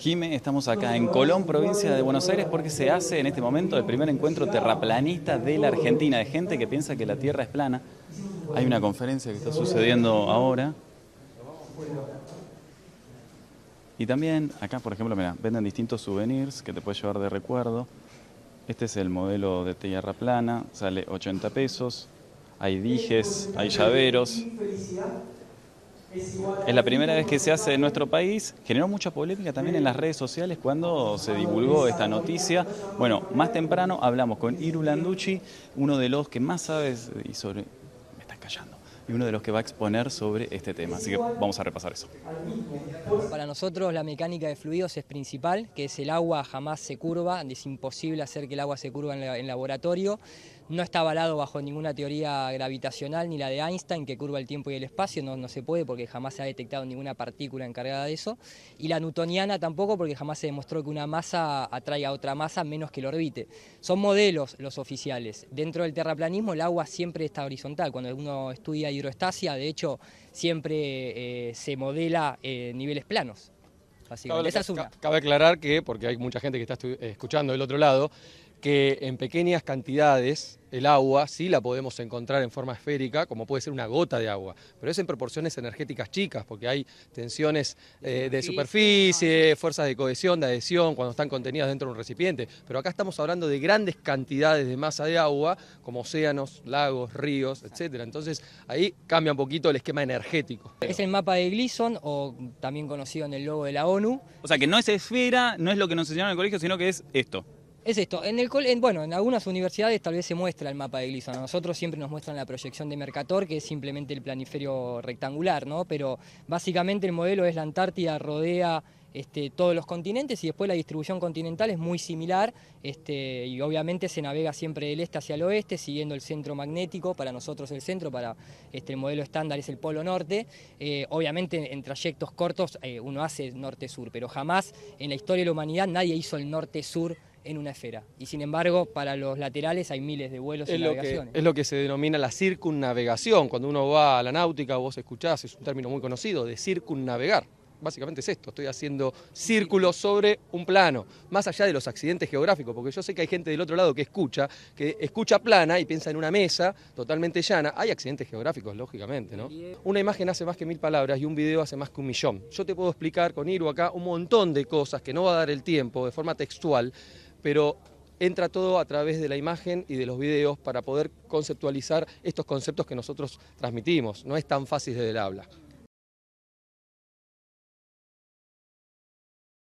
Jime, estamos acá en Colón, provincia de Buenos Aires, porque se hace en este momento el primer encuentro terraplanista de la Argentina, de gente que piensa que la Tierra es plana. Hay una conferencia que está sucediendo ahora. Y también acá, por ejemplo, mira, venden distintos souvenirs que te puedes llevar de recuerdo. Este es el modelo de tierra plana, sale 80 pesos. Hay dijes, hay llaveros. Es la primera vez que se hace en nuestro país. Generó mucha polémica también en las redes sociales cuando se divulgó esta noticia. Bueno, más temprano hablamos con Iru uno de los que más sabe sobre y uno de los que va a exponer sobre este tema. Así que vamos a repasar eso. Para nosotros la mecánica de fluidos es principal, que es el agua jamás se curva, es imposible hacer que el agua se curva en, laboratorio. No está avalado bajo ninguna teoría gravitacional ni la de Einstein que curva el tiempo y el espacio, no, no se puede porque jamás se ha detectado ninguna partícula encargada de eso. Y la newtoniana tampoco porque jamás se demostró que una masa atrae a otra masa menos que lo orbite. Son modelos los oficiales. Dentro del terraplanismo el agua siempre está horizontal. Cuando uno estudia hidroestasia, de hecho, siempre eh, se modela en niveles planos. cabe aclarar que, porque hay mucha gente que está escuchando del otro lado, que en pequeñas cantidades el agua sí la podemos encontrar en forma esférica, como puede ser una gota de agua, pero es en proporciones energéticas chicas, porque hay tensiones de eh, superficie, fuerzas de cohesión, de adhesión, cuando están contenidas dentro de un recipiente. Pero acá estamos hablando de grandes cantidades de masa de agua, como océanos, lagos, ríos, etc. Entonces ahí cambia un poquito el esquema energético. Es el mapa de Gleason, o también conocido en el logo de la ONU. O sea que no es esfera, no es lo que nos enseñaron en el colegio, sino que es esto. Es esto, en el bueno, en algunas universidades tal vez se muestra el mapa de Gleason, a nosotros siempre nos muestran la proyección de Mercator, que es simplemente el planiferio rectangular, ¿no? Pero básicamente el modelo es la Antártida rodea este, todos los continentes y después la distribución continental es muy similar este, y obviamente se navega siempre del este hacia el oeste siguiendo el centro magnético, para nosotros el centro, para este, el modelo estándar es el polo norte, eh, obviamente en trayectos cortos eh, uno hace norte-sur, pero jamás en la historia de la humanidad nadie hizo el norte-sur en una esfera. Y sin embargo, para los laterales hay miles de vuelos es y lo navegaciones. Que, es lo que se denomina la circunnavegación. Cuando uno va a la náutica, vos escuchás, es un término muy conocido, de circunnavegar. Básicamente es esto, estoy haciendo círculos sobre un plano, más allá de los accidentes geográficos, porque yo sé que hay gente del otro lado que escucha, que escucha plana y piensa en una mesa totalmente llana. Hay accidentes geográficos, lógicamente, ¿no? Una imagen hace más que mil palabras y un video hace más que un millón. Yo te puedo explicar con Iru acá un montón de cosas que no va a dar el tiempo de forma textual, pero entra todo a través de la imagen y de los videos para poder conceptualizar estos conceptos que nosotros transmitimos. No es tan fácil desde el habla.